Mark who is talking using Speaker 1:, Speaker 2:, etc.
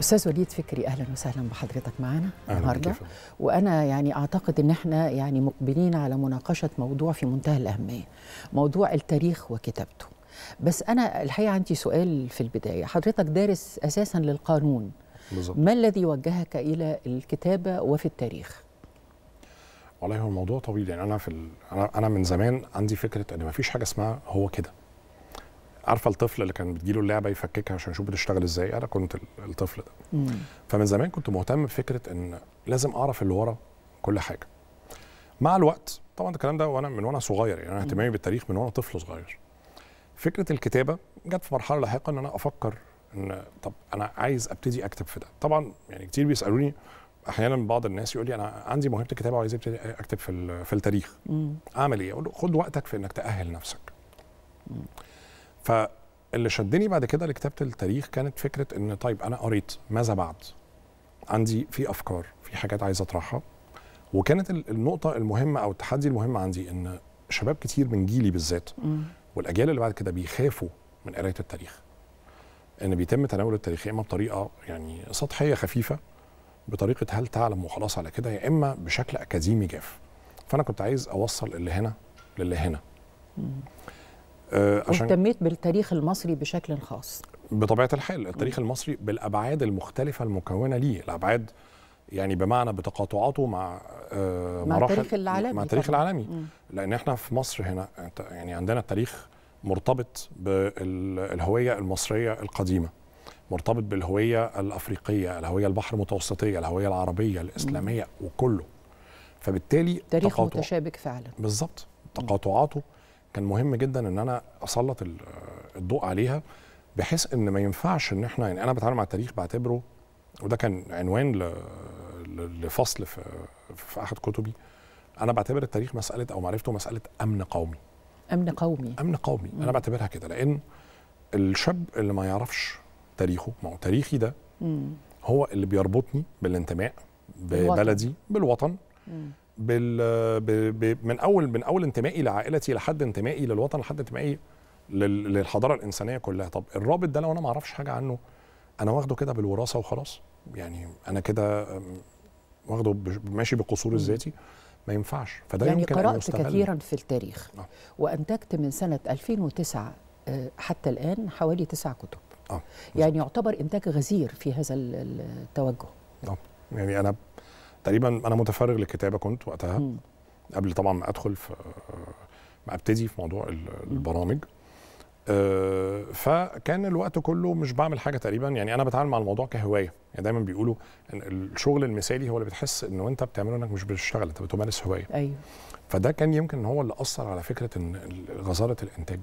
Speaker 1: استاذ وليد فكري اهلا وسهلا بحضرتك معانا النهارده وانا يعني اعتقد ان احنا يعني مقبلين على مناقشه موضوع في منتهى الاهميه موضوع التاريخ وكتابته بس انا الحقيقه عندي سؤال في البدايه حضرتك دارس اساسا للقانون بالزبط. ما الذي وجهك الى الكتابه وفي التاريخ
Speaker 2: والله هو موضوع طويل يعني انا في انا من زمان عندي فكره ان ما فيش حاجه اسمها هو كده عارفه الطفل اللي كان بتجيله اللعبه يفككها عشان يشوف بتشتغل ازاي انا كنت الطفل ده مم. فمن زمان كنت مهتم بفكره ان لازم اعرف اللي ورا كل حاجه مع الوقت طبعا الكلام ده وانا من وانا صغير يعني انا اهتمامي بالتاريخ من وانا طفل صغير فكره الكتابه جت في مرحله لاحقه ان انا افكر ان طب انا عايز ابتدي اكتب في ده طبعا يعني كتير بيسالوني احيانا بعض الناس يقول لي انا عندي موهبه الكتابه وعايز ابتدي اكتب في في التاريخ مم. اعمل ايه اقول له خد وقتك في انك تاهل نفسك مم. فاللي شدني بعد كده لكتابه التاريخ كانت فكره ان طيب انا قريت ماذا بعد؟ عندي في افكار في حاجات عايز اطرحها وكانت النقطه المهمه او التحدي المهم عندي ان شباب كتير من جيلي بالذات والاجيال اللي بعد كده بيخافوا من قرايه التاريخ ان بيتم تناول التاريخ يا اما بطريقه يعني سطحيه خفيفه بطريقه هل تعلم وخلاص على كده يا اما بشكل اكاديمي جاف فانا كنت عايز اوصل اللي هنا للي هنا آه، عشان
Speaker 1: بالتاريخ المصري بشكل خاص
Speaker 2: بطبيعه الحال التاريخ المصري بالابعاد المختلفه المكونه ليه الابعاد يعني بمعنى بتقاطعاته مع آه، مع التاريخ العالمي مع التاريخ العالمي مم. لان احنا في مصر هنا يعني عندنا التاريخ مرتبط بالهويه المصريه القديمه مرتبط بالهويه الافريقيه الهويه البحر المتوسطيه الهويه العربيه الاسلاميه مم. وكله فبالتالي تاريخ متشابك فعلا بالظبط تقاطعاته كان مهم جدا ان انا اسلط الضوء عليها بحيث ان ما ينفعش ان احنا يعني انا بتعامل مع التاريخ بعتبره وده كان عنوان لفصل في, في احد كتبي انا بعتبر التاريخ مساله او معرفته مساله امن قومي امن قومي امن قومي انا بعتبرها كده لان الشاب اللي ما يعرفش تاريخه ما هو تاريخي ده هو اللي بيربطني بالانتماء ببلدي بالوطن بال ب... ب... من اول من اول انتمائي لعائلتي لحد انتمائي للوطن لحد انتمائي لل... للحضاره الانسانيه كلها طب الرابط ده لو انا ما اعرفش حاجه عنه انا واخده كده بالوراثه وخلاص يعني انا كده واخده ماشي بالقصور الذاتي ما ينفعش فده يعني يمكن قرات كثيرا
Speaker 1: في التاريخ آه. وانتجت من سنه 2009 آه، حتى الان حوالي تسع كتب آه. يعني يعتبر انتاج غزير في هذا التوجه آه.
Speaker 2: يعني انا تقريبا انا متفرغ للكتابه كنت وقتها م. قبل طبعا ما ادخل في ما ابتدي في موضوع البرامج أه فكان الوقت كله مش بعمل حاجه تقريبا يعني انا بتعامل مع الموضوع كهوايه يعني دايما بيقولوا ان الشغل المثالي هو اللي بتحس انه انت بتعمله انك مش بتشتغل انت بتمارس هوايه ايوه فده كان يمكن هو اللي اثر على فكره ان غزاره الانتاج